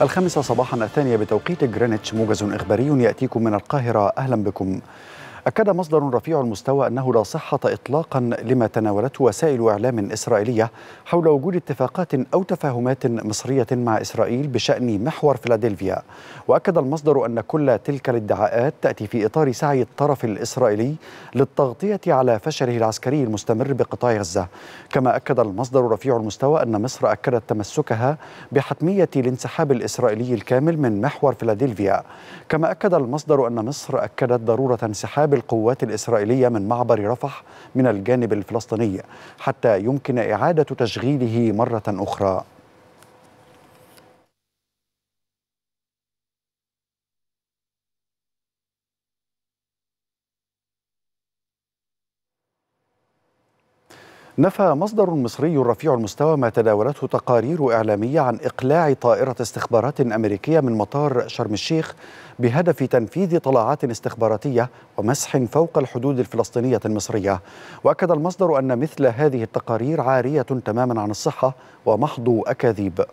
الخامسة صباحا الثانية بتوقيت جرينتش موجز إخباري يأتيكم من القاهرة أهلا بكم أكد مصدر رفيع المستوى أنه لا صحة إطلاقا لما تناولته وسائل إعلام إسرائيلية حول وجود اتفاقات أو تفاهمات مصرية مع إسرائيل بشأن محور فيلادلفيا وأكد المصدر أن كل تلك الادعاءات تأتي في إطار سعي الطرف الإسرائيلي للتغطية على فشله العسكري المستمر بقطاع غزة كما أكد المصدر رفيع المستوى أن مصر أكدت تمسكها بحتمية الانسحاب الإسرائيلي الكامل من محور فيلادلفيا كما أكد المصدر أن مصر أكدت ضرورة انسحاب القوات الإسرائيلية من معبر رفح من الجانب الفلسطيني حتى يمكن إعادة تشغيله مرة أخرى نفى مصدر مصري رفيع المستوى ما تداولته تقارير إعلامية عن إقلاع طائرة استخبارات أمريكية من مطار شرم الشيخ بهدف تنفيذ طلعات استخباراتية ومسح فوق الحدود الفلسطينية المصرية وأكد المصدر أن مثل هذه التقارير عارية تماما عن الصحة ومحض أكاذيب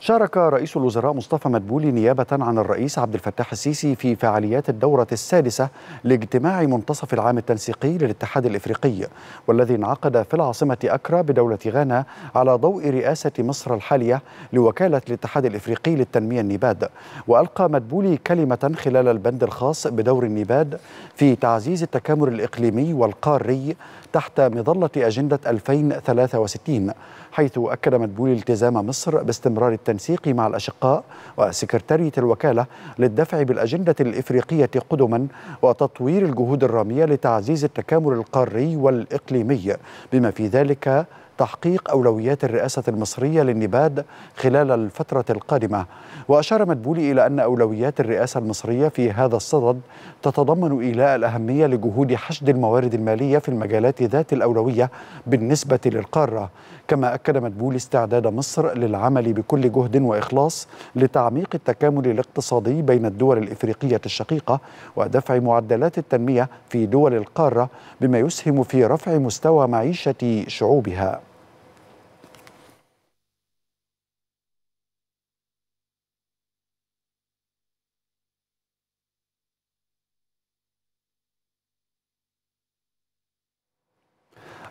شارك رئيس الوزراء مصطفى مدبولي نيابة عن الرئيس عبد الفتاح السيسي في فعاليات الدورة السادسة لاجتماع منتصف العام التنسيقي للاتحاد الإفريقي والذي انعقد في العاصمة أكرا بدولة غانا على ضوء رئاسة مصر الحالية لوكالة الاتحاد الإفريقي للتنمية النباد وألقى مدبولي كلمة خلال البند الخاص بدور النباد في تعزيز التكامل الإقليمي والقاري تحت مظلة أجندة 2063 حيث أكد مدبولي التزام مصر باستمرار والتنسيق مع الأشقاء وسكرتارية الوكالة للدفع بالأجندة الإفريقية قدما وتطوير الجهود الرامية لتعزيز التكامل القاري والإقليمي بما في ذلك تحقيق أولويات الرئاسة المصرية للنباد خلال الفترة القادمة وأشار مدبولي إلى أن أولويات الرئاسة المصرية في هذا الصدد تتضمن إيلاء الأهمية لجهود حشد الموارد المالية في المجالات ذات الأولوية بالنسبة للقارة كما أكد مدبولي استعداد مصر للعمل بكل جهد وإخلاص لتعميق التكامل الاقتصادي بين الدول الإفريقية الشقيقة ودفع معدلات التنمية في دول القارة بما يسهم في رفع مستوى معيشة شعوبها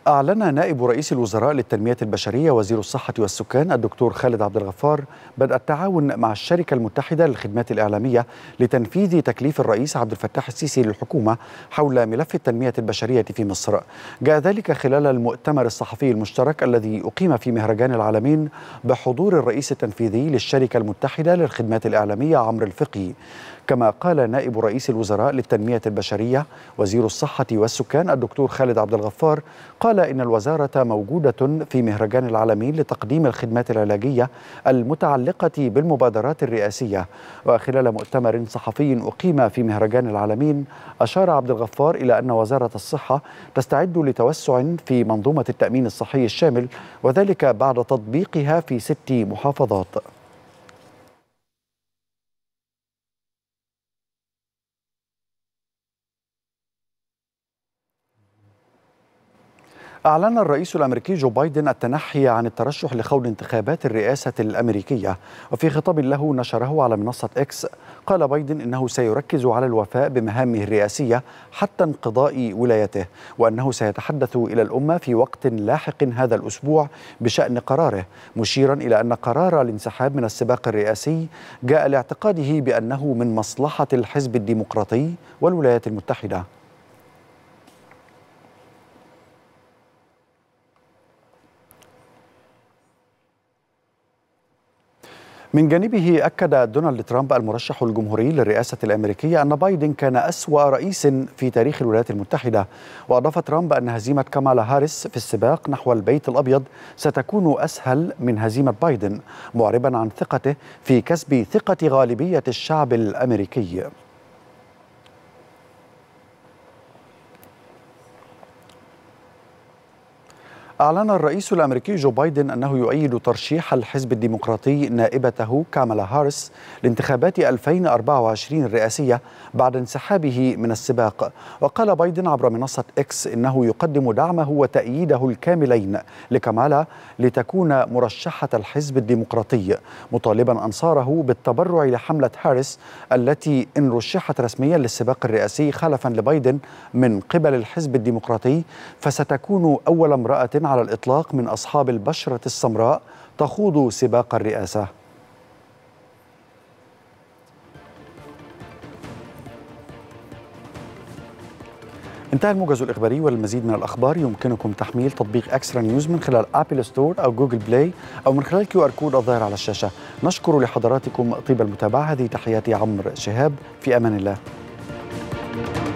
أعلن نائب رئيس الوزراء للتنمية البشرية وزير الصحة والسكان الدكتور خالد عبد الغفار بدء التعاون مع الشركة المتحدة للخدمات الإعلامية لتنفيذ تكليف الرئيس عبد الفتاح السيسي للحكومة حول ملف التنمية البشرية في مصر. جاء ذلك خلال المؤتمر الصحفي المشترك الذي أقيم في مهرجان العالمين بحضور الرئيس التنفيذي للشركة المتحدة للخدمات الإعلامية عمرو الفقي. كما قال نائب رئيس الوزراء للتنمية البشرية وزير الصحة والسكان الدكتور خالد عبد الغفار قال قال إن الوزارة موجودة في مهرجان العالمين لتقديم الخدمات العلاجية المتعلقة بالمبادرات الرئاسية وخلال مؤتمر صحفي أقيم في مهرجان العالمين أشار عبد الغفار إلى أن وزارة الصحة تستعد لتوسع في منظومة التأمين الصحي الشامل وذلك بعد تطبيقها في ست محافظات أعلن الرئيس الأمريكي جو بايدن التنحي عن الترشح لخوض انتخابات الرئاسة الأمريكية وفي خطاب له نشره على منصة إكس قال بايدن إنه سيركز على الوفاء بمهامه الرئاسية حتى انقضاء ولايته وأنه سيتحدث إلى الأمة في وقت لاحق هذا الأسبوع بشأن قراره مشيرا إلى أن قرار الانسحاب من السباق الرئاسي جاء لاعتقاده بأنه من مصلحة الحزب الديمقراطي والولايات المتحدة من جانبه أكد دونالد ترامب المرشح الجمهوري للرئاسة الأمريكية أن بايدن كان أسوأ رئيس في تاريخ الولايات المتحدة وأضاف ترامب أن هزيمة كامالا هاريس في السباق نحو البيت الأبيض ستكون أسهل من هزيمة بايدن معربا عن ثقته في كسب ثقة غالبية الشعب الأمريكي أعلن الرئيس الأمريكي جو بايدن أنه يؤيد ترشيح الحزب الديمقراطي نائبته كامالا هارس لانتخابات 2024 الرئاسية بعد انسحابه من السباق وقال بايدن عبر منصة إكس إنه يقدم دعمه وتأييده الكاملين لكامالا لتكون مرشحة الحزب الديمقراطي مطالبا أنصاره بالتبرع لحملة هارس التي إن رشحت رسميا للسباق الرئاسي خلفا لبايدن من قبل الحزب الديمقراطي فستكون أول امرأة على الإطلاق من أصحاب البشرة السمراء تخوض سباق الرئاسة انتهى الموجز الإخباري والمزيد من الأخبار يمكنكم تحميل تطبيق أكسترا نيوز من خلال أبل ستور أو جوجل بلاي أو من خلال كيو آر كود الظاهر على الشاشة نشكر لحضراتكم طيب المتابعة هذه تحياتي عمرو شهاب في أمان الله